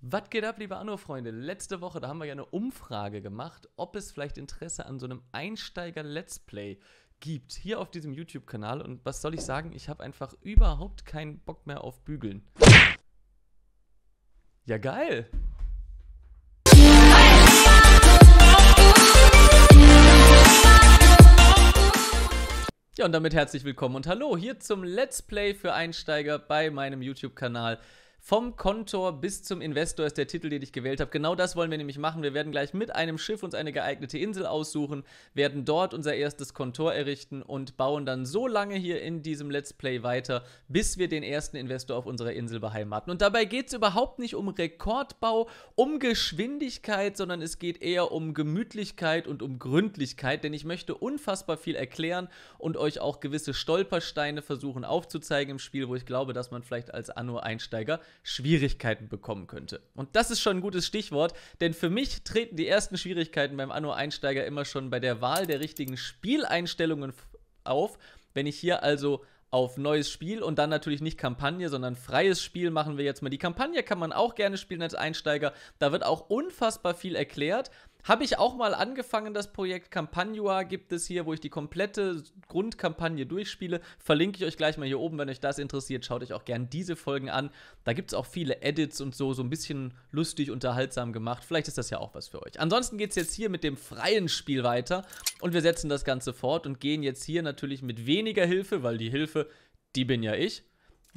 Was geht ab, liebe Anno-Freunde? Letzte Woche, da haben wir ja eine Umfrage gemacht, ob es vielleicht Interesse an so einem Einsteiger-Let's Play gibt, hier auf diesem YouTube-Kanal. Und was soll ich sagen, ich habe einfach überhaupt keinen Bock mehr auf Bügeln. Ja, geil! Ja, und damit herzlich willkommen und hallo hier zum Let's Play für Einsteiger bei meinem YouTube-Kanal. Vom Kontor bis zum Investor ist der Titel, den ich gewählt habe. Genau das wollen wir nämlich machen. Wir werden gleich mit einem Schiff uns eine geeignete Insel aussuchen, werden dort unser erstes Kontor errichten und bauen dann so lange hier in diesem Let's Play weiter, bis wir den ersten Investor auf unserer Insel beheimaten. Und dabei geht es überhaupt nicht um Rekordbau, um Geschwindigkeit, sondern es geht eher um Gemütlichkeit und um Gründlichkeit, denn ich möchte unfassbar viel erklären und euch auch gewisse Stolpersteine versuchen aufzuzeigen im Spiel, wo ich glaube, dass man vielleicht als Anno-Einsteiger Schwierigkeiten bekommen könnte. Und das ist schon ein gutes Stichwort, denn für mich treten die ersten Schwierigkeiten beim Anno-Einsteiger immer schon bei der Wahl der richtigen Spieleinstellungen auf. Wenn ich hier also auf neues Spiel und dann natürlich nicht Kampagne, sondern freies Spiel machen wir jetzt mal. Die Kampagne kann man auch gerne spielen als Einsteiger. Da wird auch unfassbar viel erklärt. Habe ich auch mal angefangen, das Projekt Campagnua gibt es hier, wo ich die komplette Grundkampagne durchspiele. Verlinke ich euch gleich mal hier oben, wenn euch das interessiert. Schaut euch auch gerne diese Folgen an. Da gibt es auch viele Edits und so, so ein bisschen lustig, unterhaltsam gemacht. Vielleicht ist das ja auch was für euch. Ansonsten geht es jetzt hier mit dem freien Spiel weiter und wir setzen das Ganze fort und gehen jetzt hier natürlich mit weniger Hilfe, weil die Hilfe, die bin ja ich.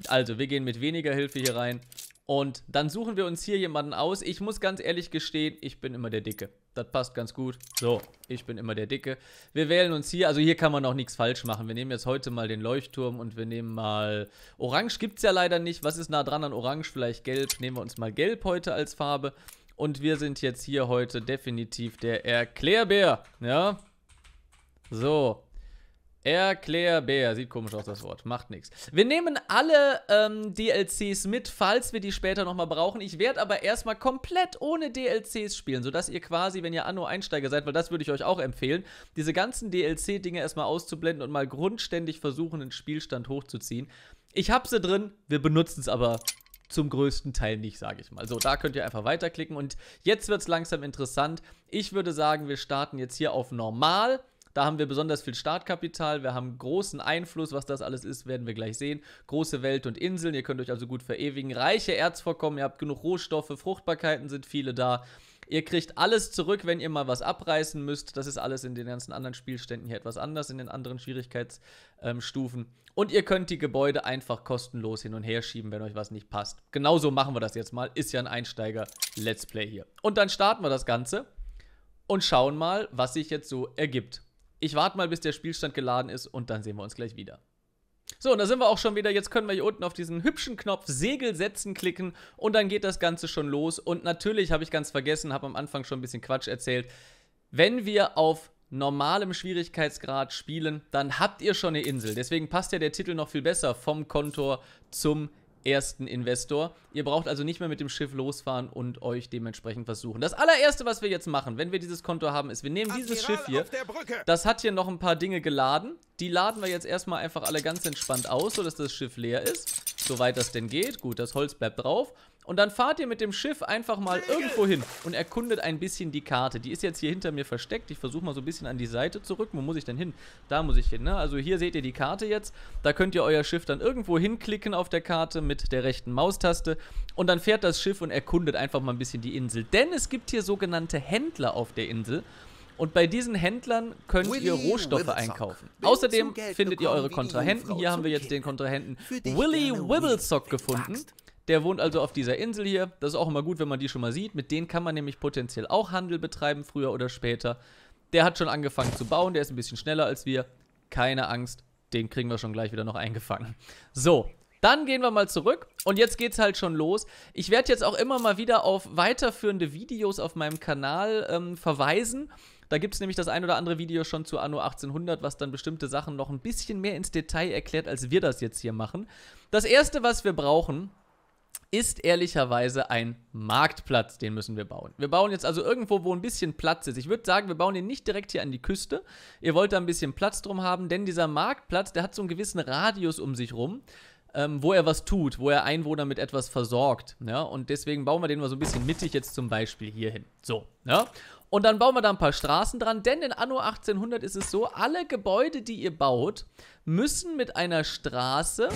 Also, wir gehen mit weniger Hilfe hier rein. Und dann suchen wir uns hier jemanden aus. Ich muss ganz ehrlich gestehen, ich bin immer der Dicke. Das passt ganz gut. So, ich bin immer der Dicke. Wir wählen uns hier, also hier kann man auch nichts falsch machen. Wir nehmen jetzt heute mal den Leuchtturm und wir nehmen mal... Orange gibt es ja leider nicht. Was ist nah dran an Orange? Vielleicht Gelb. Nehmen wir uns mal Gelb heute als Farbe. Und wir sind jetzt hier heute definitiv der Erklärbär. Ja? So, Erklärbär. Sieht komisch aus, das Wort. Macht nichts. Wir nehmen alle ähm, DLCs mit, falls wir die später nochmal brauchen. Ich werde aber erstmal komplett ohne DLCs spielen, sodass ihr quasi, wenn ihr Anno-Einsteiger seid, weil das würde ich euch auch empfehlen, diese ganzen DLC-Dinge erstmal auszublenden und mal grundständig versuchen, den Spielstand hochzuziehen. Ich habe sie drin, wir benutzen es aber zum größten Teil nicht, sage ich mal. So, da könnt ihr einfach weiterklicken und jetzt wird es langsam interessant. Ich würde sagen, wir starten jetzt hier auf normal da haben wir besonders viel Startkapital, wir haben großen Einfluss, was das alles ist, werden wir gleich sehen. Große Welt und Inseln, ihr könnt euch also gut verewigen. Reiche Erzvorkommen, ihr habt genug Rohstoffe, Fruchtbarkeiten sind viele da. Ihr kriegt alles zurück, wenn ihr mal was abreißen müsst. Das ist alles in den ganzen anderen Spielständen hier etwas anders, in den anderen Schwierigkeitsstufen. Ähm, und ihr könnt die Gebäude einfach kostenlos hin und her schieben, wenn euch was nicht passt. Genauso machen wir das jetzt mal. Ist ja ein Einsteiger-Let's Play hier. Und dann starten wir das Ganze und schauen mal, was sich jetzt so ergibt. Ich warte mal, bis der Spielstand geladen ist und dann sehen wir uns gleich wieder. So, und da sind wir auch schon wieder. Jetzt können wir hier unten auf diesen hübschen Knopf Segel setzen klicken und dann geht das Ganze schon los. Und natürlich habe ich ganz vergessen, habe am Anfang schon ein bisschen Quatsch erzählt. Wenn wir auf normalem Schwierigkeitsgrad spielen, dann habt ihr schon eine Insel. Deswegen passt ja der Titel noch viel besser vom Kontor zum ersten Investor. Ihr braucht also nicht mehr mit dem Schiff losfahren und euch dementsprechend versuchen. Das allererste, was wir jetzt machen, wenn wir dieses Konto haben, ist, wir nehmen dieses Admiral Schiff hier. Das hat hier noch ein paar Dinge geladen. Die laden wir jetzt erstmal einfach alle ganz entspannt aus, sodass das Schiff leer ist. Soweit das denn geht. Gut, das Holz bleibt drauf. Und dann fahrt ihr mit dem Schiff einfach mal irgendwo hin und erkundet ein bisschen die Karte. Die ist jetzt hier hinter mir versteckt. Ich versuche mal so ein bisschen an die Seite zu rücken. Wo muss ich denn hin? Da muss ich hin, ne? Also hier seht ihr die Karte jetzt. Da könnt ihr euer Schiff dann irgendwo hinklicken auf der Karte mit der rechten Maustaste. Und dann fährt das Schiff und erkundet einfach mal ein bisschen die Insel. Denn es gibt hier sogenannte Händler auf der Insel. Und bei diesen Händlern könnt ihr Rohstoffe einkaufen. Außerdem findet ihr eure Kontrahenten. Hier haben wir jetzt den Kontrahenten Willy Wibblesock gefunden. Der wohnt also auf dieser Insel hier. Das ist auch immer gut, wenn man die schon mal sieht. Mit denen kann man nämlich potenziell auch Handel betreiben, früher oder später. Der hat schon angefangen zu bauen. Der ist ein bisschen schneller als wir. Keine Angst, den kriegen wir schon gleich wieder noch eingefangen. So, dann gehen wir mal zurück und jetzt geht's halt schon los. Ich werde jetzt auch immer mal wieder auf weiterführende Videos auf meinem Kanal ähm, verweisen. Da gibt es nämlich das ein oder andere Video schon zu Anno 1800, was dann bestimmte Sachen noch ein bisschen mehr ins Detail erklärt, als wir das jetzt hier machen. Das erste, was wir brauchen, ist ehrlicherweise ein Marktplatz, den müssen wir bauen. Wir bauen jetzt also irgendwo, wo ein bisschen Platz ist. Ich würde sagen, wir bauen den nicht direkt hier an die Küste. Ihr wollt da ein bisschen Platz drum haben, denn dieser Marktplatz, der hat so einen gewissen Radius um sich rum. Ähm, wo er was tut, wo er Einwohner mit etwas versorgt. Ja? Und deswegen bauen wir den mal so ein bisschen mittig jetzt zum Beispiel hier hin. So, ja? Und dann bauen wir da ein paar Straßen dran, denn in Anno 1800 ist es so, alle Gebäude, die ihr baut, müssen mit einer Straße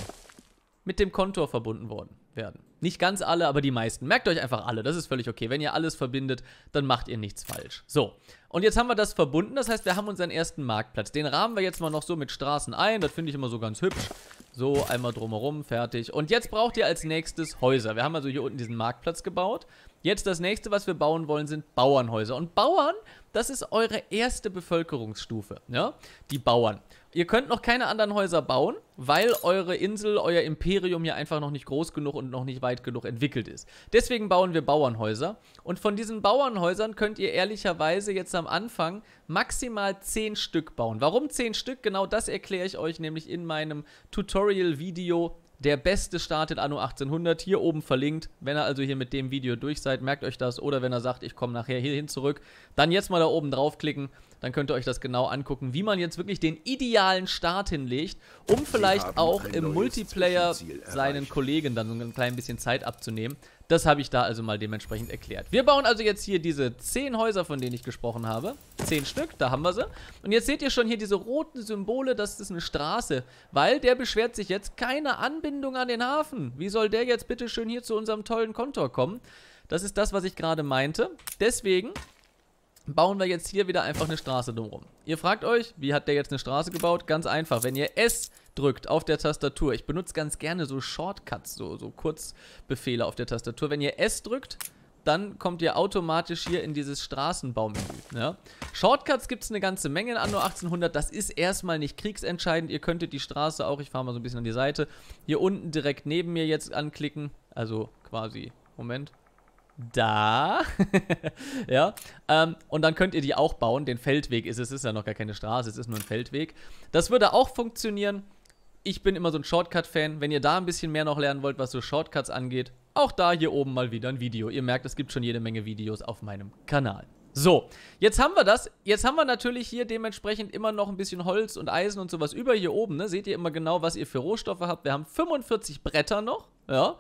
mit dem Kontor verbunden worden werden. Nicht ganz alle, aber die meisten. Merkt euch einfach alle, das ist völlig okay. Wenn ihr alles verbindet, dann macht ihr nichts falsch. So, und jetzt haben wir das verbunden, das heißt, wir haben unseren ersten Marktplatz. Den rahmen wir jetzt mal noch so mit Straßen ein, das finde ich immer so ganz hübsch. So, einmal drumherum, fertig. Und jetzt braucht ihr als nächstes Häuser. Wir haben also hier unten diesen Marktplatz gebaut. Jetzt das nächste, was wir bauen wollen, sind Bauernhäuser. Und Bauern, das ist eure erste Bevölkerungsstufe, ja? Die Bauern. Ihr könnt noch keine anderen Häuser bauen, weil eure Insel, euer Imperium hier einfach noch nicht groß genug und noch nicht weit genug entwickelt ist. Deswegen bauen wir Bauernhäuser. Und von diesen Bauernhäusern könnt ihr ehrlicherweise jetzt am Anfang maximal 10 Stück bauen. Warum 10 Stück? Genau das erkläre ich euch nämlich in meinem Tutorial-Video der Beste startet Anno 1800, hier oben verlinkt. Wenn ihr also hier mit dem Video durch seid, merkt euch das. Oder wenn ihr sagt, ich komme nachher hierhin zurück, dann jetzt mal da oben draufklicken. Dann könnt ihr euch das genau angucken, wie man jetzt wirklich den idealen Start hinlegt, um vielleicht auch im Multiplayer seinen Kollegen dann so ein klein bisschen Zeit abzunehmen. Das habe ich da also mal dementsprechend erklärt. Wir bauen also jetzt hier diese 10 Häuser, von denen ich gesprochen habe. 10 Stück, da haben wir sie. Und jetzt seht ihr schon hier diese roten Symbole, das ist eine Straße. Weil der beschwert sich jetzt keine Anbindung an den Hafen. Wie soll der jetzt bitte schön hier zu unserem tollen Kontor kommen? Das ist das, was ich gerade meinte. Deswegen bauen wir jetzt hier wieder einfach eine Straße drumherum. Ihr fragt euch, wie hat der jetzt eine Straße gebaut? Ganz einfach, wenn ihr S drückt auf der Tastatur. Ich benutze ganz gerne so Shortcuts, so, so Kurzbefehle auf der Tastatur. Wenn ihr S drückt, dann kommt ihr automatisch hier in dieses Straßenbaumenü. Ja? Shortcuts gibt es eine ganze Menge in Anno 1800. Das ist erstmal nicht kriegsentscheidend. Ihr könntet die Straße auch, ich fahre mal so ein bisschen an die Seite, hier unten direkt neben mir jetzt anklicken. Also quasi, Moment, da. ja. Ähm, und dann könnt ihr die auch bauen. Den Feldweg ist es. ist ja noch gar keine Straße. Es ist nur ein Feldweg. Das würde auch funktionieren ich bin immer so ein Shortcut-Fan. Wenn ihr da ein bisschen mehr noch lernen wollt, was so Shortcuts angeht, auch da hier oben mal wieder ein Video. Ihr merkt, es gibt schon jede Menge Videos auf meinem Kanal. So, jetzt haben wir das. Jetzt haben wir natürlich hier dementsprechend immer noch ein bisschen Holz und Eisen und sowas über hier oben. Ne? Seht ihr immer genau, was ihr für Rohstoffe habt. Wir haben 45 Bretter noch, ja,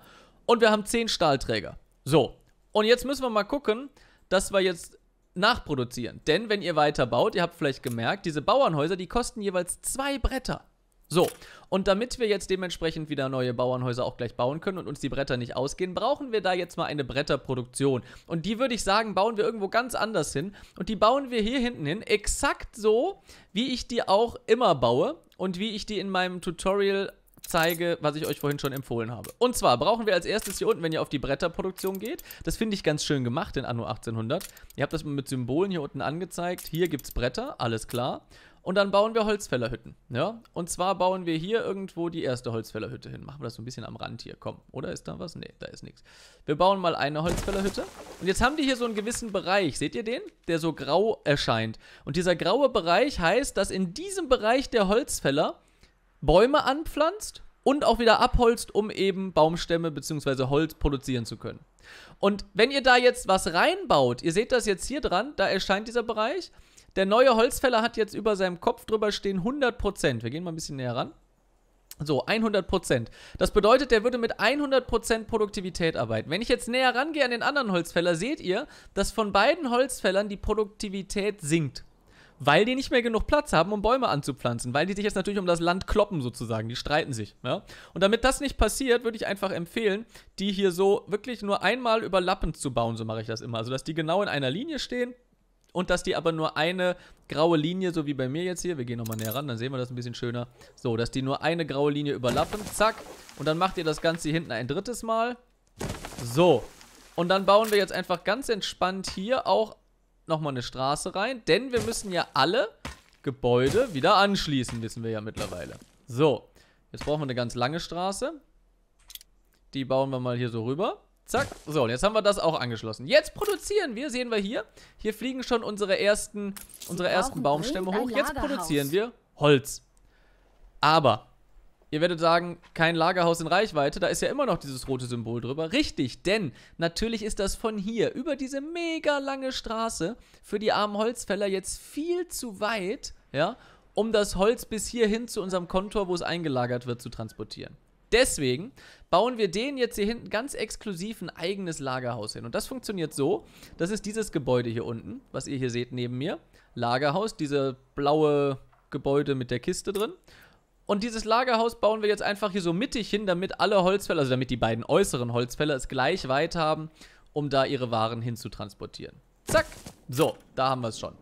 und wir haben 10 Stahlträger. So, und jetzt müssen wir mal gucken, dass wir jetzt nachproduzieren. Denn wenn ihr weiter baut, ihr habt vielleicht gemerkt, diese Bauernhäuser, die kosten jeweils zwei Bretter. So, und damit wir jetzt dementsprechend wieder neue Bauernhäuser auch gleich bauen können und uns die Bretter nicht ausgehen, brauchen wir da jetzt mal eine Bretterproduktion. Und die würde ich sagen, bauen wir irgendwo ganz anders hin. Und die bauen wir hier hinten hin, exakt so, wie ich die auch immer baue und wie ich die in meinem Tutorial zeige, was ich euch vorhin schon empfohlen habe. Und zwar brauchen wir als erstes hier unten, wenn ihr auf die Bretterproduktion geht, das finde ich ganz schön gemacht in Anno 1800. Ihr habt das mit Symbolen hier unten angezeigt. Hier gibt es Bretter, alles klar. Und dann bauen wir Holzfällerhütten. Ja? Und zwar bauen wir hier irgendwo die erste Holzfällerhütte hin. Machen wir das so ein bisschen am Rand hier. Komm, oder ist da was? Ne, da ist nichts. Wir bauen mal eine Holzfällerhütte. Und jetzt haben die hier so einen gewissen Bereich. Seht ihr den? Der so grau erscheint. Und dieser graue Bereich heißt, dass in diesem Bereich der Holzfäller Bäume anpflanzt und auch wieder abholzt, um eben Baumstämme bzw. Holz produzieren zu können. Und wenn ihr da jetzt was reinbaut, ihr seht das jetzt hier dran, da erscheint dieser Bereich. Der neue Holzfäller hat jetzt über seinem Kopf drüber stehen 100%. Wir gehen mal ein bisschen näher ran. So, 100%. Das bedeutet, der würde mit 100% Produktivität arbeiten. Wenn ich jetzt näher rangehe an den anderen Holzfäller, seht ihr, dass von beiden Holzfällern die Produktivität sinkt. Weil die nicht mehr genug Platz haben, um Bäume anzupflanzen. Weil die sich jetzt natürlich um das Land kloppen, sozusagen. Die streiten sich. Ja? Und damit das nicht passiert, würde ich einfach empfehlen, die hier so wirklich nur einmal überlappend zu bauen. So mache ich das immer. Also, dass die genau in einer Linie stehen und dass die aber nur eine graue Linie, so wie bei mir jetzt hier, wir gehen nochmal näher ran, dann sehen wir das ein bisschen schöner. So, dass die nur eine graue Linie überlappen, zack. Und dann macht ihr das Ganze hier hinten ein drittes Mal. So, und dann bauen wir jetzt einfach ganz entspannt hier auch nochmal eine Straße rein, denn wir müssen ja alle Gebäude wieder anschließen, wissen wir ja mittlerweile. So, jetzt brauchen wir eine ganz lange Straße. Die bauen wir mal hier so rüber. Zack. So, und jetzt haben wir das auch angeschlossen. Jetzt produzieren wir, sehen wir hier. Hier fliegen schon unsere ersten, unsere ersten Baumstämme hoch. Jetzt produzieren wir Holz. Aber, ihr werdet sagen, kein Lagerhaus in Reichweite. Da ist ja immer noch dieses rote Symbol drüber. Richtig, denn natürlich ist das von hier, über diese mega lange Straße, für die armen Holzfäller jetzt viel zu weit, ja, um das Holz bis hier hin zu unserem Kontor, wo es eingelagert wird, zu transportieren. Deswegen bauen wir den jetzt hier hinten ganz exklusiv ein eigenes Lagerhaus hin. Und das funktioniert so, das ist dieses Gebäude hier unten, was ihr hier seht neben mir. Lagerhaus, diese blaue Gebäude mit der Kiste drin. Und dieses Lagerhaus bauen wir jetzt einfach hier so mittig hin, damit alle Holzfäller, also damit die beiden äußeren Holzfäller es gleich weit haben, um da ihre Waren hin zu transportieren. Zack! So, da haben wir es schon.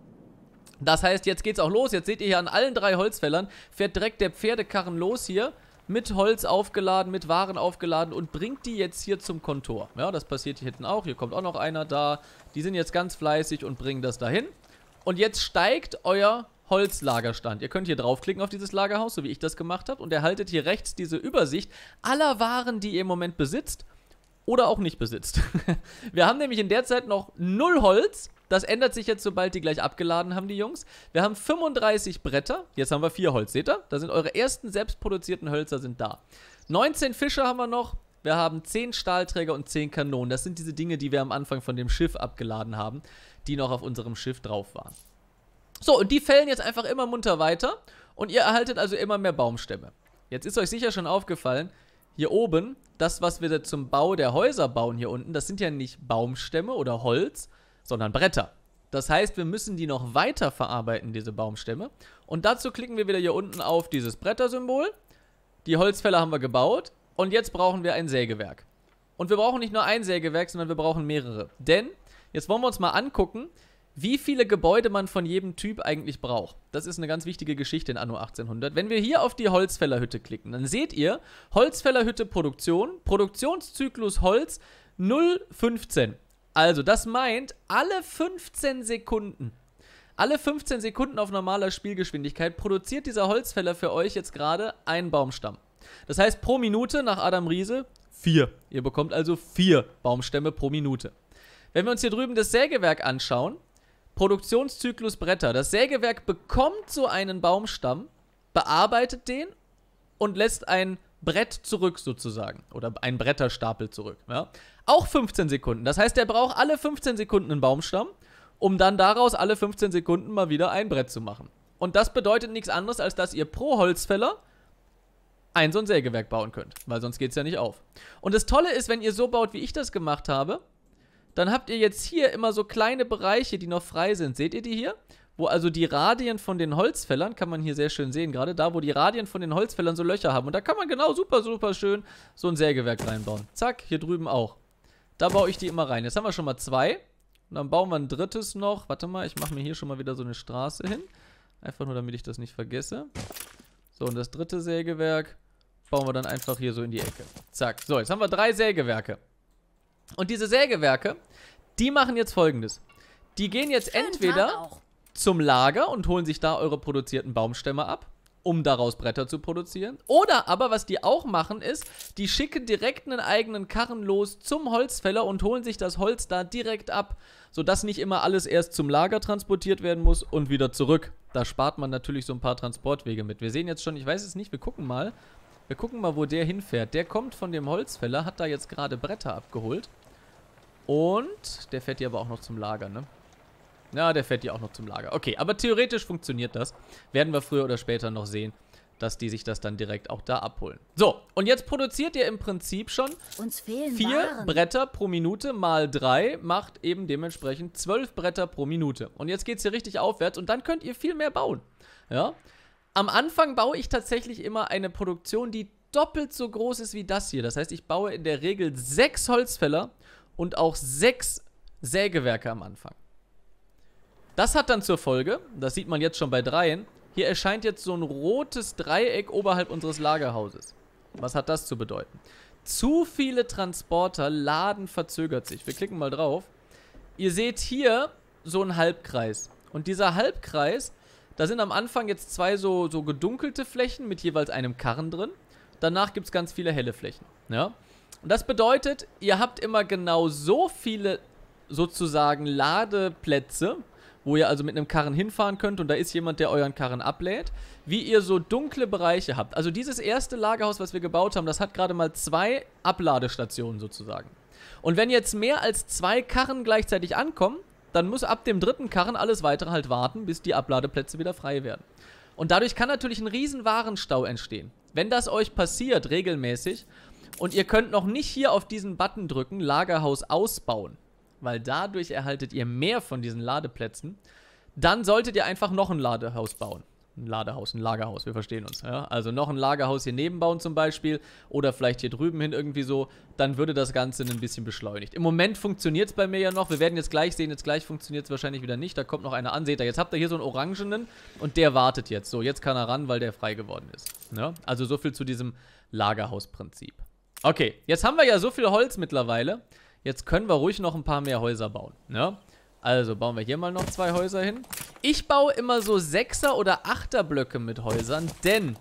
Das heißt, jetzt geht's auch los. Jetzt seht ihr hier an allen drei Holzfällern, fährt direkt der Pferdekarren los hier mit Holz aufgeladen, mit Waren aufgeladen und bringt die jetzt hier zum Kontor. Ja, das passiert hier hinten auch. Hier kommt auch noch einer da. Die sind jetzt ganz fleißig und bringen das dahin. Und jetzt steigt euer Holzlagerstand. Ihr könnt hier draufklicken auf dieses Lagerhaus, so wie ich das gemacht habe. Und erhaltet hier rechts diese Übersicht aller Waren, die ihr im Moment besitzt oder auch nicht besitzt. Wir haben nämlich in der Zeit noch null Holz das ändert sich jetzt, sobald die gleich abgeladen haben, die Jungs. Wir haben 35 Bretter. Jetzt haben wir vier Holz. Seht ihr? Da sind eure ersten selbstproduzierten Hölzer sind da. 19 Fische haben wir noch. Wir haben 10 Stahlträger und 10 Kanonen. Das sind diese Dinge, die wir am Anfang von dem Schiff abgeladen haben, die noch auf unserem Schiff drauf waren. So, und die fällen jetzt einfach immer munter weiter und ihr erhaltet also immer mehr Baumstämme. Jetzt ist euch sicher schon aufgefallen, hier oben, das, was wir zum Bau der Häuser bauen hier unten, das sind ja nicht Baumstämme oder Holz, sondern Bretter. Das heißt, wir müssen die noch weiter verarbeiten, diese Baumstämme. Und dazu klicken wir wieder hier unten auf dieses Brettersymbol. Die Holzfäller haben wir gebaut. Und jetzt brauchen wir ein Sägewerk. Und wir brauchen nicht nur ein Sägewerk, sondern wir brauchen mehrere. Denn, jetzt wollen wir uns mal angucken, wie viele Gebäude man von jedem Typ eigentlich braucht. Das ist eine ganz wichtige Geschichte in Anno 1800. Wenn wir hier auf die Holzfällerhütte klicken, dann seht ihr Holzfällerhütte Produktion, Produktionszyklus Holz 015. Also, das meint, alle 15 Sekunden, alle 15 Sekunden auf normaler Spielgeschwindigkeit produziert dieser Holzfäller für euch jetzt gerade einen Baumstamm. Das heißt, pro Minute nach Adam Riese vier. Ihr bekommt also vier Baumstämme pro Minute. Wenn wir uns hier drüben das Sägewerk anschauen, Produktionszyklus Bretter. Das Sägewerk bekommt so einen Baumstamm, bearbeitet den und lässt einen Brett zurück sozusagen. Oder ein Bretterstapel zurück. Ja? Auch 15 Sekunden. Das heißt, er braucht alle 15 Sekunden einen Baumstamm, um dann daraus alle 15 Sekunden mal wieder ein Brett zu machen. Und das bedeutet nichts anderes, als dass ihr pro Holzfäller ein so ein Sägewerk bauen könnt. Weil sonst geht es ja nicht auf. Und das Tolle ist, wenn ihr so baut, wie ich das gemacht habe, dann habt ihr jetzt hier immer so kleine Bereiche, die noch frei sind. Seht ihr die hier? wo also die Radien von den Holzfällern, kann man hier sehr schön sehen gerade, da wo die Radien von den Holzfällern so Löcher haben. Und da kann man genau super, super schön so ein Sägewerk reinbauen. Zack, hier drüben auch. Da baue ich die immer rein. Jetzt haben wir schon mal zwei. Und dann bauen wir ein drittes noch. Warte mal, ich mache mir hier schon mal wieder so eine Straße hin. Einfach nur, damit ich das nicht vergesse. So, und das dritte Sägewerk bauen wir dann einfach hier so in die Ecke. Zack. So, jetzt haben wir drei Sägewerke. Und diese Sägewerke, die machen jetzt folgendes. Die gehen jetzt entweder... Auch zum Lager und holen sich da eure produzierten Baumstämme ab, um daraus Bretter zu produzieren. Oder aber, was die auch machen, ist, die schicken direkt einen eigenen Karren los zum Holzfäller und holen sich das Holz da direkt ab, sodass nicht immer alles erst zum Lager transportiert werden muss und wieder zurück. Da spart man natürlich so ein paar Transportwege mit. Wir sehen jetzt schon, ich weiß es nicht, wir gucken mal. Wir gucken mal, wo der hinfährt. Der kommt von dem Holzfäller, hat da jetzt gerade Bretter abgeholt. Und der fährt hier aber auch noch zum Lager, ne? ja, der fährt ja auch noch zum Lager. Okay, aber theoretisch funktioniert das. Werden wir früher oder später noch sehen, dass die sich das dann direkt auch da abholen. So, und jetzt produziert ihr im Prinzip schon vier Waren. Bretter pro Minute mal drei, macht eben dementsprechend zwölf Bretter pro Minute. Und jetzt geht es hier richtig aufwärts und dann könnt ihr viel mehr bauen. Ja, am Anfang baue ich tatsächlich immer eine Produktion, die doppelt so groß ist wie das hier. Das heißt, ich baue in der Regel sechs Holzfäller und auch sechs Sägewerke am Anfang. Das hat dann zur Folge, das sieht man jetzt schon bei dreien, hier erscheint jetzt so ein rotes Dreieck oberhalb unseres Lagerhauses. Was hat das zu bedeuten? Zu viele Transporter laden verzögert sich. Wir klicken mal drauf. Ihr seht hier so einen Halbkreis. Und dieser Halbkreis, da sind am Anfang jetzt zwei so, so gedunkelte Flächen mit jeweils einem Karren drin. Danach gibt es ganz viele helle Flächen. Ja? Und das bedeutet, ihr habt immer genau so viele sozusagen Ladeplätze, wo ihr also mit einem Karren hinfahren könnt und da ist jemand, der euren Karren ablädt, wie ihr so dunkle Bereiche habt. Also dieses erste Lagerhaus, was wir gebaut haben, das hat gerade mal zwei Abladestationen sozusagen. Und wenn jetzt mehr als zwei Karren gleichzeitig ankommen, dann muss ab dem dritten Karren alles weitere halt warten, bis die Abladeplätze wieder frei werden. Und dadurch kann natürlich ein riesen Warenstau entstehen. Wenn das euch passiert regelmäßig und ihr könnt noch nicht hier auf diesen Button drücken, Lagerhaus ausbauen, weil dadurch erhaltet ihr mehr von diesen Ladeplätzen. Dann solltet ihr einfach noch ein Ladehaus bauen. Ein Ladehaus, ein Lagerhaus, wir verstehen uns. Ja? Also noch ein Lagerhaus hier nebenbauen zum Beispiel oder vielleicht hier drüben hin irgendwie so, dann würde das Ganze ein bisschen beschleunigt. Im Moment funktioniert es bei mir ja noch, wir werden jetzt gleich sehen, jetzt gleich funktioniert es wahrscheinlich wieder nicht, da kommt noch einer an, seht ihr, jetzt habt ihr hier so einen Orangenen und der wartet jetzt. So, jetzt kann er ran, weil der frei geworden ist. Ja? Ne? Also so viel zu diesem Lagerhausprinzip. Okay, jetzt haben wir ja so viel Holz mittlerweile, Jetzt können wir ruhig noch ein paar mehr Häuser bauen, ne? Also bauen wir hier mal noch zwei Häuser hin. Ich baue immer so Sechser- oder Achterblöcke mit Häusern, denn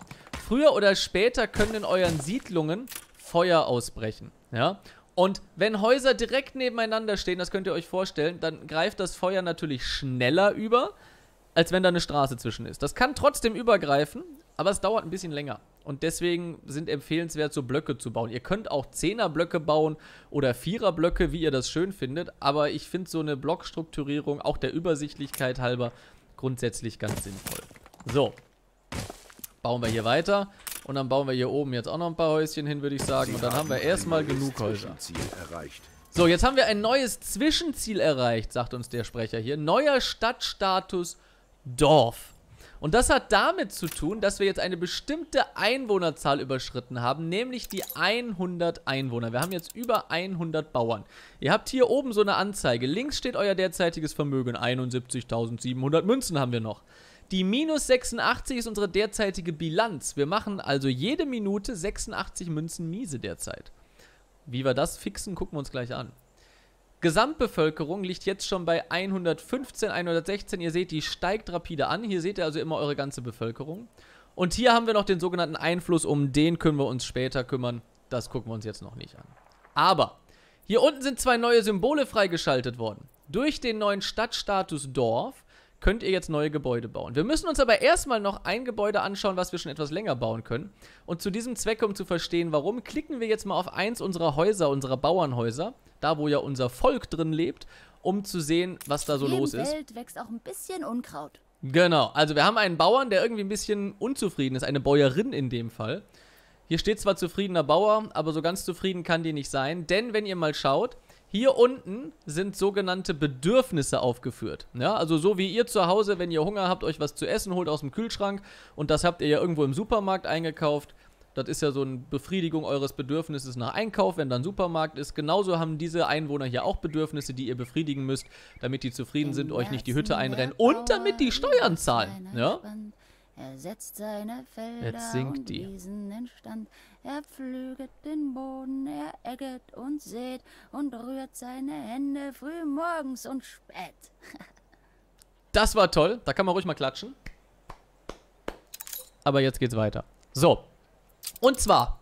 früher oder später können in euren Siedlungen Feuer ausbrechen, ja? Und wenn Häuser direkt nebeneinander stehen, das könnt ihr euch vorstellen, dann greift das Feuer natürlich schneller über, als wenn da eine Straße zwischen ist. Das kann trotzdem übergreifen, aber es dauert ein bisschen länger. Und deswegen sind empfehlenswert, so Blöcke zu bauen. Ihr könnt auch Zehnerblöcke bauen oder Viererblöcke, wie ihr das schön findet. Aber ich finde so eine Blockstrukturierung, auch der Übersichtlichkeit halber, grundsätzlich ganz sinnvoll. So, bauen wir hier weiter. Und dann bauen wir hier oben jetzt auch noch ein paar Häuschen hin, würde ich sagen. Und dann haben wir erstmal genug Häuser. So, jetzt haben wir ein neues Zwischenziel erreicht, sagt uns der Sprecher hier. Neuer Stadtstatus Dorf. Und das hat damit zu tun, dass wir jetzt eine bestimmte Einwohnerzahl überschritten haben, nämlich die 100 Einwohner. Wir haben jetzt über 100 Bauern. Ihr habt hier oben so eine Anzeige. Links steht euer derzeitiges Vermögen. 71.700 Münzen haben wir noch. Die minus 86 ist unsere derzeitige Bilanz. Wir machen also jede Minute 86 Münzen miese derzeit. Wie wir das fixen, gucken wir uns gleich an. Gesamtbevölkerung liegt jetzt schon bei 115, 116. Ihr seht, die steigt rapide an. Hier seht ihr also immer eure ganze Bevölkerung. Und hier haben wir noch den sogenannten Einfluss, um den können wir uns später kümmern. Das gucken wir uns jetzt noch nicht an. Aber hier unten sind zwei neue Symbole freigeschaltet worden. Durch den neuen Stadtstatus Dorf könnt ihr jetzt neue Gebäude bauen. Wir müssen uns aber erstmal noch ein Gebäude anschauen, was wir schon etwas länger bauen können. Und zu diesem Zweck, um zu verstehen, warum, klicken wir jetzt mal auf eins unserer Häuser, unserer Bauernhäuser, da wo ja unser Volk drin lebt, um zu sehen, was da so Im los Welt ist. Welt wächst auch ein bisschen Unkraut. Genau, also wir haben einen Bauern, der irgendwie ein bisschen unzufrieden ist, eine Bäuerin in dem Fall. Hier steht zwar zufriedener Bauer, aber so ganz zufrieden kann die nicht sein, denn wenn ihr mal schaut, hier unten sind sogenannte Bedürfnisse aufgeführt. Ja, also so wie ihr zu Hause, wenn ihr Hunger habt, euch was zu essen holt aus dem Kühlschrank und das habt ihr ja irgendwo im Supermarkt eingekauft. Das ist ja so eine Befriedigung eures Bedürfnisses nach Einkauf, wenn dann Supermarkt ist. Genauso haben diese Einwohner hier auch Bedürfnisse, die ihr befriedigen müsst, damit die zufrieden sind, euch nicht die Hütte einrennen und damit die Steuern zahlen. Ja? Jetzt sinkt die. Er pflüget den Boden, er egget und sät und rührt seine Hände früh morgens und spät. das war toll. Da kann man ruhig mal klatschen. Aber jetzt geht's weiter. So. Und zwar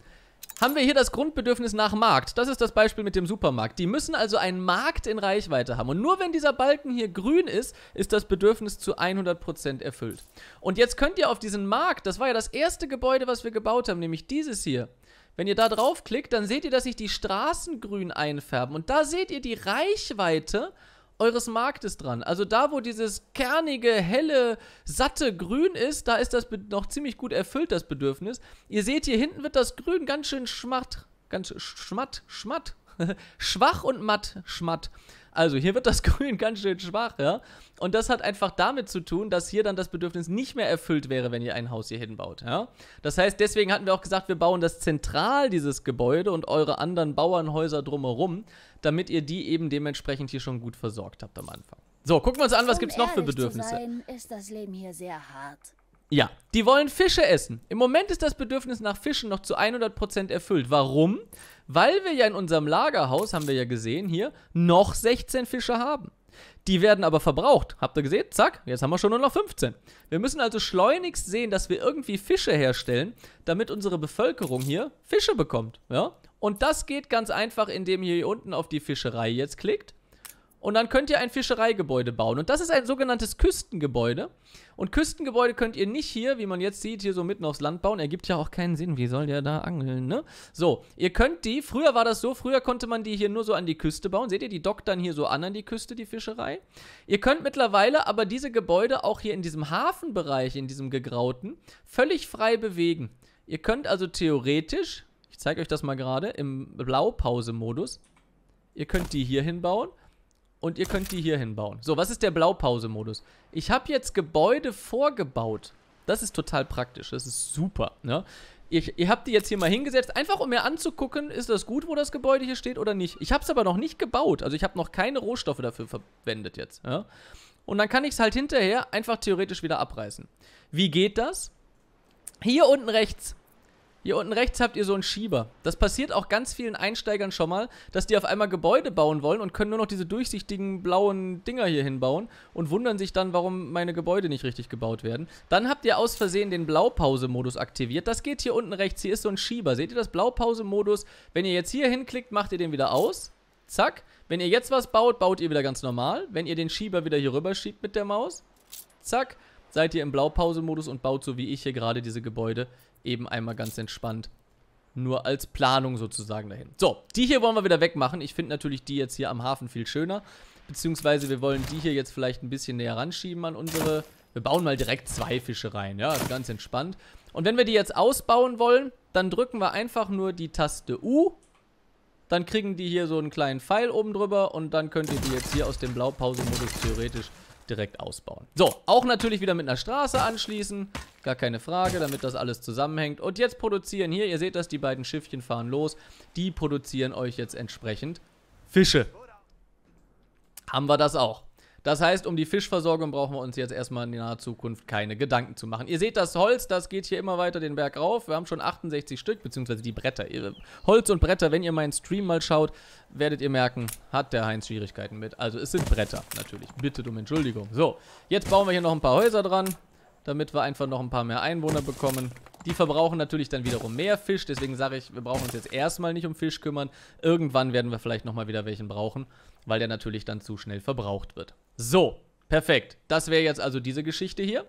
haben wir hier das Grundbedürfnis nach Markt. Das ist das Beispiel mit dem Supermarkt. Die müssen also einen Markt in Reichweite haben. Und nur wenn dieser Balken hier grün ist, ist das Bedürfnis zu 100% erfüllt. Und jetzt könnt ihr auf diesen Markt, das war ja das erste Gebäude, was wir gebaut haben, nämlich dieses hier. Wenn ihr da draufklickt, dann seht ihr, dass sich die Straßen grün einfärben. Und da seht ihr die Reichweite eures Marktes dran. Also da, wo dieses kernige, helle, satte Grün ist, da ist das noch ziemlich gut erfüllt, das Bedürfnis. Ihr seht, hier hinten wird das Grün ganz schön schmatt, ganz schmatt, schmatt, schwach und matt, schmatt. Also hier wird das Grün ganz schön schwach, ja. Und das hat einfach damit zu tun, dass hier dann das Bedürfnis nicht mehr erfüllt wäre, wenn ihr ein Haus hier hinbaut, ja. Das heißt, deswegen hatten wir auch gesagt, wir bauen das zentral dieses Gebäude und eure anderen Bauernhäuser drumherum, damit ihr die eben dementsprechend hier schon gut versorgt habt am Anfang. So, gucken wir uns an, was um es noch für Bedürfnisse. Zu sein, ist das Leben hier sehr hart. Ja, die wollen Fische essen. Im Moment ist das Bedürfnis nach Fischen noch zu 100% erfüllt. Warum? weil wir ja in unserem Lagerhaus, haben wir ja gesehen hier, noch 16 Fische haben. Die werden aber verbraucht. Habt ihr gesehen? Zack, jetzt haben wir schon nur noch 15. Wir müssen also schleunigst sehen, dass wir irgendwie Fische herstellen, damit unsere Bevölkerung hier Fische bekommt. Ja? Und das geht ganz einfach, indem ihr hier unten auf die Fischerei jetzt klickt und dann könnt ihr ein Fischereigebäude bauen. Und das ist ein sogenanntes Küstengebäude. Und Küstengebäude könnt ihr nicht hier, wie man jetzt sieht, hier so mitten aufs Land bauen. Ergibt ja auch keinen Sinn. Wie soll der da angeln, ne? So, ihr könnt die, früher war das so, früher konnte man die hier nur so an die Küste bauen. Seht ihr, die dockt dann hier so an an die Küste, die Fischerei. Ihr könnt mittlerweile aber diese Gebäude auch hier in diesem Hafenbereich, in diesem gegrauten, völlig frei bewegen. Ihr könnt also theoretisch, ich zeige euch das mal gerade, im Blaupause-Modus, ihr könnt die hier hinbauen und ihr könnt die hier hinbauen. So, was ist der Blaupause-Modus? Ich habe jetzt Gebäude vorgebaut. Das ist total praktisch. Das ist super, ne? Ich, ihr habt die jetzt hier mal hingesetzt, einfach um mir anzugucken, ist das gut, wo das Gebäude hier steht oder nicht. Ich habe es aber noch nicht gebaut, also ich habe noch keine Rohstoffe dafür verwendet jetzt. Ja? Und dann kann ich es halt hinterher einfach theoretisch wieder abreißen. Wie geht das? Hier unten rechts hier unten rechts habt ihr so einen Schieber. Das passiert auch ganz vielen Einsteigern schon mal, dass die auf einmal Gebäude bauen wollen und können nur noch diese durchsichtigen blauen Dinger hier hinbauen und wundern sich dann, warum meine Gebäude nicht richtig gebaut werden. Dann habt ihr aus Versehen den Blaupause-Modus aktiviert. Das geht hier unten rechts. Hier ist so ein Schieber. Seht ihr das Blaupause-Modus? Wenn ihr jetzt hier hinklickt, macht ihr den wieder aus. Zack. Wenn ihr jetzt was baut, baut ihr wieder ganz normal. Wenn ihr den Schieber wieder hier rüber schiebt mit der Maus, zack, seid ihr im Blaupause-Modus und baut so wie ich hier gerade diese Gebäude eben einmal ganz entspannt nur als Planung sozusagen dahin. So, die hier wollen wir wieder wegmachen. Ich finde natürlich die jetzt hier am Hafen viel schöner. Beziehungsweise wir wollen die hier jetzt vielleicht ein bisschen näher ranschieben an unsere... Wir bauen mal direkt zwei Fische rein, ja, also ganz entspannt. Und wenn wir die jetzt ausbauen wollen, dann drücken wir einfach nur die Taste U. Dann kriegen die hier so einen kleinen Pfeil oben drüber und dann könnt ihr die jetzt hier aus dem Blaupause-Modus theoretisch direkt ausbauen. So, auch natürlich wieder mit einer Straße anschließen. Gar keine Frage, damit das alles zusammenhängt. Und jetzt produzieren hier, ihr seht das, die beiden Schiffchen fahren los. Die produzieren euch jetzt entsprechend Fische. Haben wir das auch. Das heißt, um die Fischversorgung brauchen wir uns jetzt erstmal in naher Zukunft keine Gedanken zu machen. Ihr seht das Holz, das geht hier immer weiter den Berg rauf. Wir haben schon 68 Stück, beziehungsweise die Bretter. Holz und Bretter, wenn ihr meinen Stream mal schaut, werdet ihr merken, hat der Heinz Schwierigkeiten mit. Also es sind Bretter, natürlich. Bitte um Entschuldigung. So, jetzt bauen wir hier noch ein paar Häuser dran, damit wir einfach noch ein paar mehr Einwohner bekommen. Die verbrauchen natürlich dann wiederum mehr Fisch, deswegen sage ich, wir brauchen uns jetzt erstmal nicht um Fisch kümmern. Irgendwann werden wir vielleicht nochmal wieder welchen brauchen, weil der natürlich dann zu schnell verbraucht wird. So, perfekt. Das wäre jetzt also diese Geschichte hier.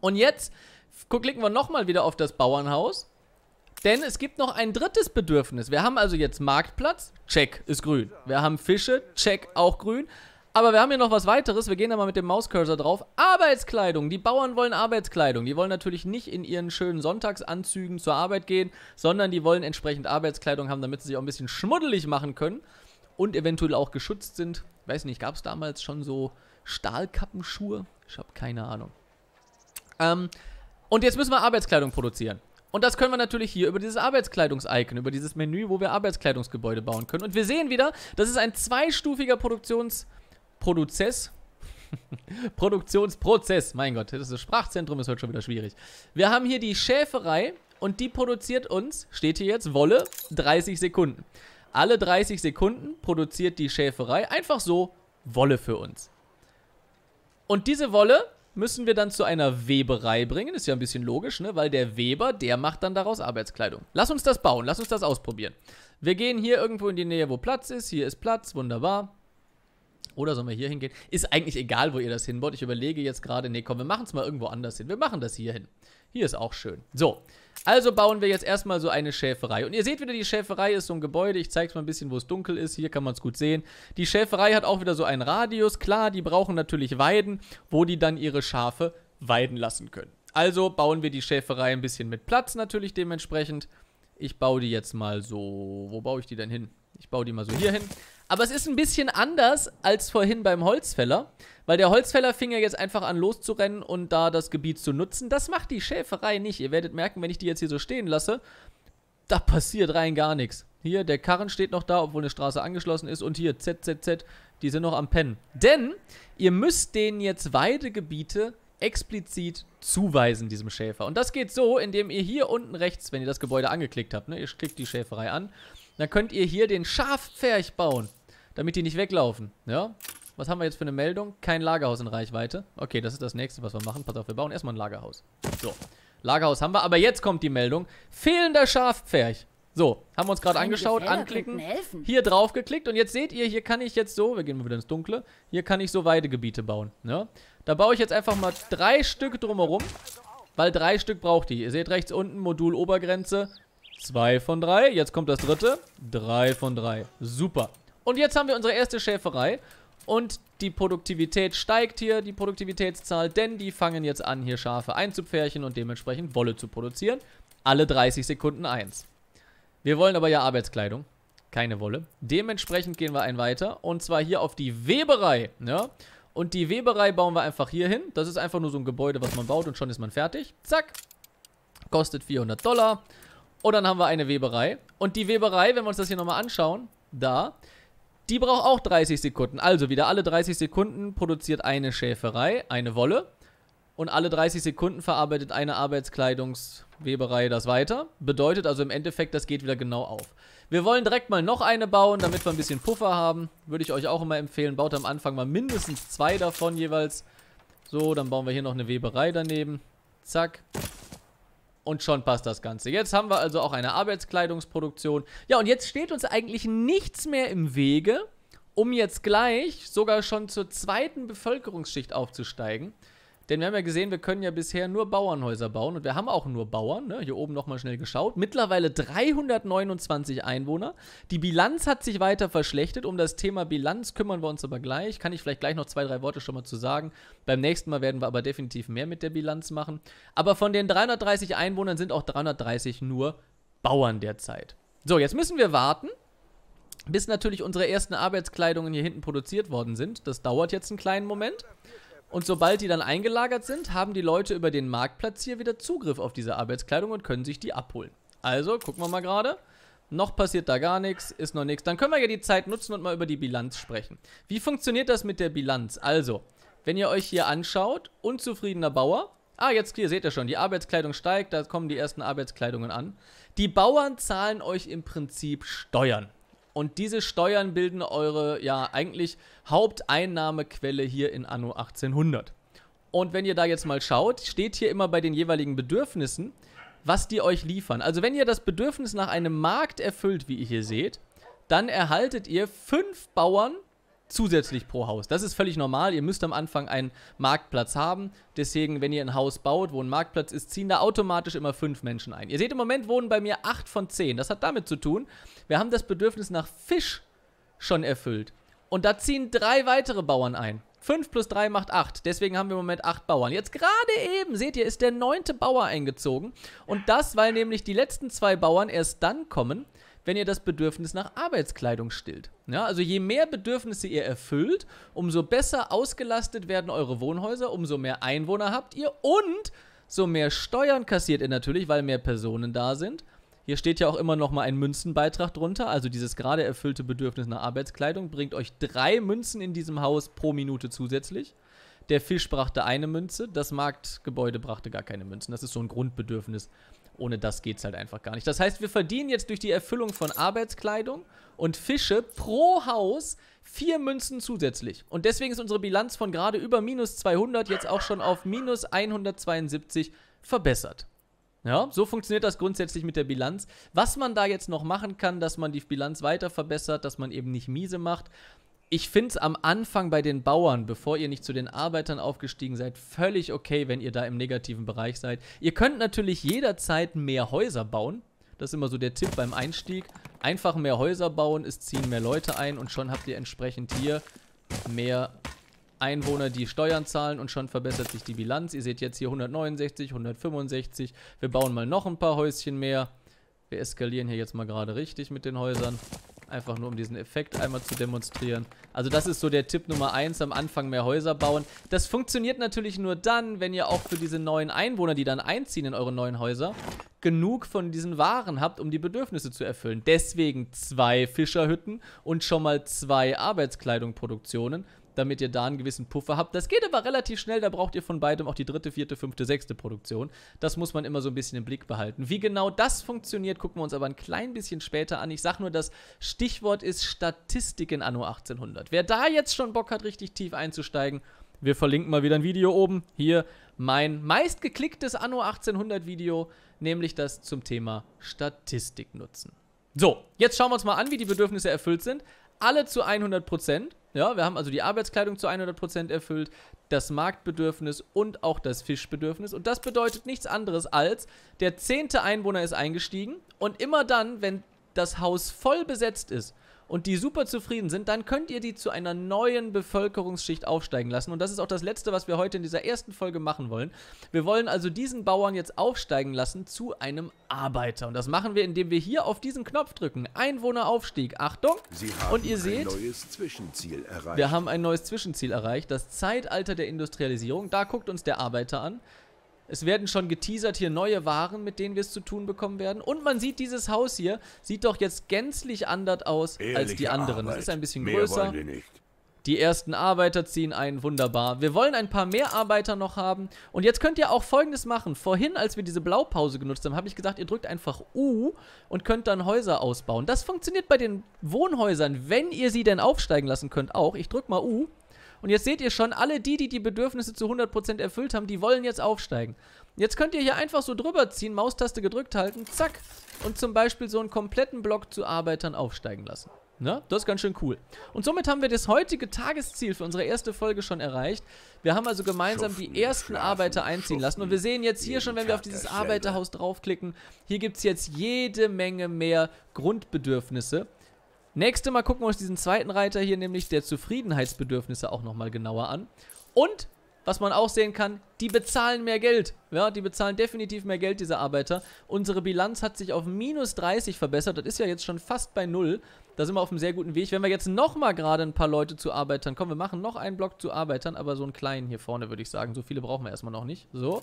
Und jetzt klicken wir nochmal wieder auf das Bauernhaus. Denn es gibt noch ein drittes Bedürfnis. Wir haben also jetzt Marktplatz, check, ist grün. Wir haben Fische, check, auch grün. Aber wir haben hier noch was weiteres. Wir gehen da mal mit dem Mauscursor drauf. Arbeitskleidung. Die Bauern wollen Arbeitskleidung. Die wollen natürlich nicht in ihren schönen Sonntagsanzügen zur Arbeit gehen, sondern die wollen entsprechend Arbeitskleidung haben, damit sie sich auch ein bisschen schmuddelig machen können und eventuell auch geschützt sind. Weiß nicht, gab es damals schon so Stahlkappenschuhe? Ich habe keine Ahnung. Ähm, und jetzt müssen wir Arbeitskleidung produzieren. Und das können wir natürlich hier über dieses Arbeitskleidungs-Icon, über dieses Menü, wo wir Arbeitskleidungsgebäude bauen können. Und wir sehen wieder, das ist ein zweistufiger Produktionsprozess. Produktionsprozess, mein Gott, das Sprachzentrum ist heute schon wieder schwierig. Wir haben hier die Schäferei und die produziert uns, steht hier jetzt, Wolle, 30 Sekunden. Alle 30 Sekunden produziert die Schäferei einfach so Wolle für uns. Und diese Wolle müssen wir dann zu einer Weberei bringen. Ist ja ein bisschen logisch, ne? Weil der Weber, der macht dann daraus Arbeitskleidung. Lass uns das bauen, lass uns das ausprobieren. Wir gehen hier irgendwo in die Nähe, wo Platz ist. Hier ist Platz, wunderbar. Oder sollen wir hier hingehen? Ist eigentlich egal, wo ihr das hinbaut. Ich überlege jetzt gerade, nee, komm, wir machen es mal irgendwo anders hin. Wir machen das hier hin. Hier ist auch schön. So, also bauen wir jetzt erstmal so eine Schäferei. Und ihr seht wieder, die Schäferei ist so ein Gebäude. Ich zeige es mal ein bisschen, wo es dunkel ist. Hier kann man es gut sehen. Die Schäferei hat auch wieder so einen Radius. Klar, die brauchen natürlich Weiden, wo die dann ihre Schafe weiden lassen können. Also bauen wir die Schäferei ein bisschen mit Platz natürlich dementsprechend. Ich baue die jetzt mal so... Wo baue ich die denn hin? Ich baue die mal so hier hin. Aber es ist ein bisschen anders als vorhin beim Holzfäller, weil der Holzfäller fing ja jetzt einfach an loszurennen und da das Gebiet zu nutzen. Das macht die Schäferei nicht. Ihr werdet merken, wenn ich die jetzt hier so stehen lasse, da passiert rein gar nichts. Hier, der Karren steht noch da, obwohl eine Straße angeschlossen ist. Und hier, ZZZ, die sind noch am Pennen. Denn ihr müsst denen jetzt Weidegebiete explizit zuweisen, diesem Schäfer. Und das geht so, indem ihr hier unten rechts, wenn ihr das Gebäude angeklickt habt, ne, ihr klickt die Schäferei an, dann könnt ihr hier den Schafpferch bauen, damit die nicht weglaufen. Ja, was haben wir jetzt für eine Meldung? Kein Lagerhaus in Reichweite. Okay, das ist das nächste, was wir machen. Pass auf, wir bauen erstmal ein Lagerhaus. So, Lagerhaus haben wir, aber jetzt kommt die Meldung. Fehlender Schafpferch. So, haben wir uns gerade angeschaut, anklicken, hier drauf geklickt und jetzt seht ihr, hier kann ich jetzt so, wir gehen mal wieder ins Dunkle, hier kann ich so Weidegebiete bauen, ne? Da baue ich jetzt einfach mal drei Stück drumherum, weil drei Stück braucht die. Ihr seht rechts unten, Modul Obergrenze, Zwei von drei. Jetzt kommt das dritte. Drei von drei. Super. Und jetzt haben wir unsere erste Schäferei. Und die Produktivität steigt hier, die Produktivitätszahl, denn die fangen jetzt an, hier Schafe einzupferchen und dementsprechend Wolle zu produzieren. Alle 30 Sekunden eins. Wir wollen aber ja Arbeitskleidung, keine Wolle. Dementsprechend gehen wir ein weiter und zwar hier auf die Weberei. Ja? Ne? Und die Weberei bauen wir einfach hier hin. Das ist einfach nur so ein Gebäude, was man baut und schon ist man fertig. Zack. Kostet 400 Dollar. Und dann haben wir eine Weberei. Und die Weberei, wenn wir uns das hier nochmal anschauen, da, die braucht auch 30 Sekunden. Also wieder alle 30 Sekunden produziert eine Schäferei eine Wolle. Und alle 30 Sekunden verarbeitet eine Arbeitskleidungsweberei das weiter. Bedeutet also im Endeffekt, das geht wieder genau auf. Wir wollen direkt mal noch eine bauen, damit wir ein bisschen Puffer haben. Würde ich euch auch immer empfehlen. Baut am Anfang mal mindestens zwei davon jeweils. So, dann bauen wir hier noch eine Weberei daneben. Zack. Und schon passt das Ganze. Jetzt haben wir also auch eine Arbeitskleidungsproduktion. Ja, und jetzt steht uns eigentlich nichts mehr im Wege, um jetzt gleich sogar schon zur zweiten Bevölkerungsschicht aufzusteigen. Denn wir haben ja gesehen, wir können ja bisher nur Bauernhäuser bauen und wir haben auch nur Bauern. Ne? Hier oben nochmal schnell geschaut. Mittlerweile 329 Einwohner. Die Bilanz hat sich weiter verschlechtert. Um das Thema Bilanz kümmern wir uns aber gleich. Kann ich vielleicht gleich noch zwei, drei Worte schon mal zu sagen. Beim nächsten Mal werden wir aber definitiv mehr mit der Bilanz machen. Aber von den 330 Einwohnern sind auch 330 nur Bauern derzeit. So, jetzt müssen wir warten bis natürlich unsere ersten Arbeitskleidungen hier hinten produziert worden sind. Das dauert jetzt einen kleinen Moment. Und sobald die dann eingelagert sind, haben die Leute über den Marktplatz hier wieder Zugriff auf diese Arbeitskleidung und können sich die abholen. Also, gucken wir mal gerade. Noch passiert da gar nichts, ist noch nichts. Dann können wir ja die Zeit nutzen und mal über die Bilanz sprechen. Wie funktioniert das mit der Bilanz? Also, wenn ihr euch hier anschaut, unzufriedener Bauer. Ah, jetzt hier seht ihr schon, die Arbeitskleidung steigt, da kommen die ersten Arbeitskleidungen an. Die Bauern zahlen euch im Prinzip Steuern. Und diese Steuern bilden eure, ja, eigentlich Haupteinnahmequelle hier in Anno 1800. Und wenn ihr da jetzt mal schaut, steht hier immer bei den jeweiligen Bedürfnissen, was die euch liefern. Also wenn ihr das Bedürfnis nach einem Markt erfüllt, wie ihr hier seht, dann erhaltet ihr fünf Bauern zusätzlich pro Haus. Das ist völlig normal. Ihr müsst am Anfang einen Marktplatz haben. Deswegen, wenn ihr ein Haus baut, wo ein Marktplatz ist, ziehen da automatisch immer fünf Menschen ein. Ihr seht, im Moment wohnen bei mir acht von zehn. Das hat damit zu tun, wir haben das Bedürfnis nach Fisch schon erfüllt. Und da ziehen drei weitere Bauern ein. Fünf plus drei macht acht. Deswegen haben wir im Moment acht Bauern. Jetzt gerade eben, seht ihr, ist der neunte Bauer eingezogen. Und das, weil nämlich die letzten zwei Bauern erst dann kommen, wenn ihr das Bedürfnis nach Arbeitskleidung stillt. Ja, also je mehr Bedürfnisse ihr erfüllt, umso besser ausgelastet werden eure Wohnhäuser, umso mehr Einwohner habt ihr und so mehr Steuern kassiert ihr natürlich, weil mehr Personen da sind. Hier steht ja auch immer noch mal ein Münzenbeitrag drunter, also dieses gerade erfüllte Bedürfnis nach Arbeitskleidung bringt euch drei Münzen in diesem Haus pro Minute zusätzlich. Der Fisch brachte eine Münze, das Marktgebäude brachte gar keine Münzen. Das ist so ein Grundbedürfnis, ohne das geht es halt einfach gar nicht. Das heißt, wir verdienen jetzt durch die Erfüllung von Arbeitskleidung und Fische pro Haus vier Münzen zusätzlich. Und deswegen ist unsere Bilanz von gerade über minus 200 jetzt auch schon auf minus 172 verbessert. Ja, so funktioniert das grundsätzlich mit der Bilanz. Was man da jetzt noch machen kann, dass man die Bilanz weiter verbessert, dass man eben nicht miese macht, ich finde es am Anfang bei den Bauern, bevor ihr nicht zu den Arbeitern aufgestiegen seid, völlig okay, wenn ihr da im negativen Bereich seid. Ihr könnt natürlich jederzeit mehr Häuser bauen. Das ist immer so der Tipp beim Einstieg. Einfach mehr Häuser bauen, es ziehen mehr Leute ein und schon habt ihr entsprechend hier mehr Einwohner, die Steuern zahlen und schon verbessert sich die Bilanz. Ihr seht jetzt hier 169, 165. Wir bauen mal noch ein paar Häuschen mehr. Wir eskalieren hier jetzt mal gerade richtig mit den Häusern. Einfach nur, um diesen Effekt einmal zu demonstrieren. Also das ist so der Tipp Nummer 1, am Anfang mehr Häuser bauen. Das funktioniert natürlich nur dann, wenn ihr auch für diese neuen Einwohner, die dann einziehen in eure neuen Häuser, genug von diesen Waren habt, um die Bedürfnisse zu erfüllen. Deswegen zwei Fischerhütten und schon mal zwei Arbeitskleidungproduktionen damit ihr da einen gewissen Puffer habt. Das geht aber relativ schnell, da braucht ihr von beidem auch die dritte, vierte, fünfte, sechste Produktion. Das muss man immer so ein bisschen im Blick behalten. Wie genau das funktioniert, gucken wir uns aber ein klein bisschen später an. Ich sage nur, das Stichwort ist Statistiken anno 1800. Wer da jetzt schon Bock hat, richtig tief einzusteigen, wir verlinken mal wieder ein Video oben. Hier mein meistgeklicktes Anno 1800 Video, nämlich das zum Thema Statistik nutzen. So, jetzt schauen wir uns mal an, wie die Bedürfnisse erfüllt sind alle zu 100 Prozent. Ja, wir haben also die Arbeitskleidung zu 100% Prozent erfüllt, das Marktbedürfnis und auch das Fischbedürfnis. Und das bedeutet nichts anderes als, der zehnte Einwohner ist eingestiegen und immer dann, wenn das Haus voll besetzt ist, und die super zufrieden sind, dann könnt ihr die zu einer neuen Bevölkerungsschicht aufsteigen lassen. Und das ist auch das Letzte, was wir heute in dieser ersten Folge machen wollen. Wir wollen also diesen Bauern jetzt aufsteigen lassen zu einem Arbeiter. Und das machen wir, indem wir hier auf diesen Knopf drücken. Einwohneraufstieg. Achtung. und ihr seht, wir haben ein neues Zwischenziel erreicht. Das Zeitalter der Industrialisierung. Da guckt uns der Arbeiter an. Es werden schon geteasert hier neue Waren, mit denen wir es zu tun bekommen werden. Und man sieht dieses Haus hier, sieht doch jetzt gänzlich anders aus Ehrliche als die anderen. Arbeit. Es ist ein bisschen mehr größer. Die ersten Arbeiter ziehen ein, wunderbar. Wir wollen ein paar mehr Arbeiter noch haben. Und jetzt könnt ihr auch folgendes machen. Vorhin, als wir diese Blaupause genutzt haben, habe ich gesagt, ihr drückt einfach U und könnt dann Häuser ausbauen. Das funktioniert bei den Wohnhäusern, wenn ihr sie denn aufsteigen lassen könnt, auch. Ich drücke mal U und jetzt seht ihr schon, alle die, die die Bedürfnisse zu 100% erfüllt haben, die wollen jetzt aufsteigen. Jetzt könnt ihr hier einfach so drüber ziehen, Maustaste gedrückt halten, zack. Und zum Beispiel so einen kompletten Block zu Arbeitern aufsteigen lassen. Ne? Das ist ganz schön cool. Und somit haben wir das heutige Tagesziel für unsere erste Folge schon erreicht. Wir haben also gemeinsam schuften, die ersten Arbeiter einziehen lassen. Und wir sehen jetzt hier schon, wenn wir auf dieses Arbeiterhaus draufklicken, hier gibt es jetzt jede Menge mehr Grundbedürfnisse. Nächste Mal gucken wir uns diesen zweiten Reiter hier, nämlich der Zufriedenheitsbedürfnisse, auch nochmal genauer an. Und, was man auch sehen kann, die bezahlen mehr Geld. Ja, die bezahlen definitiv mehr Geld, diese Arbeiter. Unsere Bilanz hat sich auf minus 30 verbessert. Das ist ja jetzt schon fast bei Null. Da sind wir auf einem sehr guten Weg. Wenn wir jetzt nochmal gerade ein paar Leute zu Arbeitern kommen, wir machen noch einen Block zu Arbeitern, aber so einen kleinen hier vorne, würde ich sagen. So viele brauchen wir erstmal noch nicht. So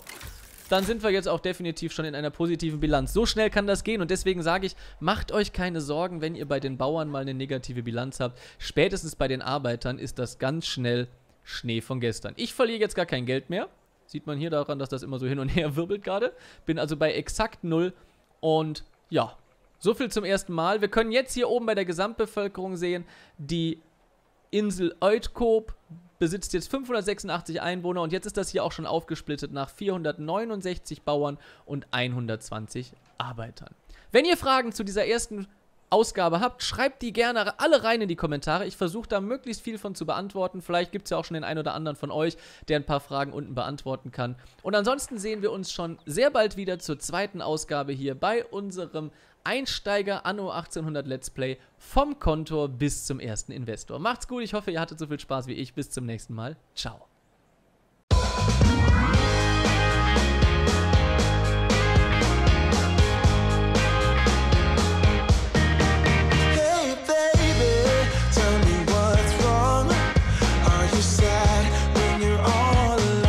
dann sind wir jetzt auch definitiv schon in einer positiven Bilanz. So schnell kann das gehen und deswegen sage ich, macht euch keine Sorgen, wenn ihr bei den Bauern mal eine negative Bilanz habt. Spätestens bei den Arbeitern ist das ganz schnell Schnee von gestern. Ich verliere jetzt gar kein Geld mehr. Sieht man hier daran, dass das immer so hin und her wirbelt gerade. Bin also bei exakt null und ja, so viel zum ersten Mal. Wir können jetzt hier oben bei der Gesamtbevölkerung sehen, die Insel Eutkop besitzt jetzt 586 Einwohner und jetzt ist das hier auch schon aufgesplittet nach 469 Bauern und 120 Arbeitern. Wenn ihr Fragen zu dieser ersten Ausgabe habt, schreibt die gerne alle rein in die Kommentare. Ich versuche da möglichst viel von zu beantworten. Vielleicht gibt es ja auch schon den einen oder anderen von euch, der ein paar Fragen unten beantworten kann. Und ansonsten sehen wir uns schon sehr bald wieder zur zweiten Ausgabe hier bei unserem Einsteiger Anno 1800 Let's Play vom Kontor bis zum ersten Investor. Macht's gut, ich hoffe, ihr hattet so viel Spaß wie ich. Bis zum nächsten Mal. Ciao.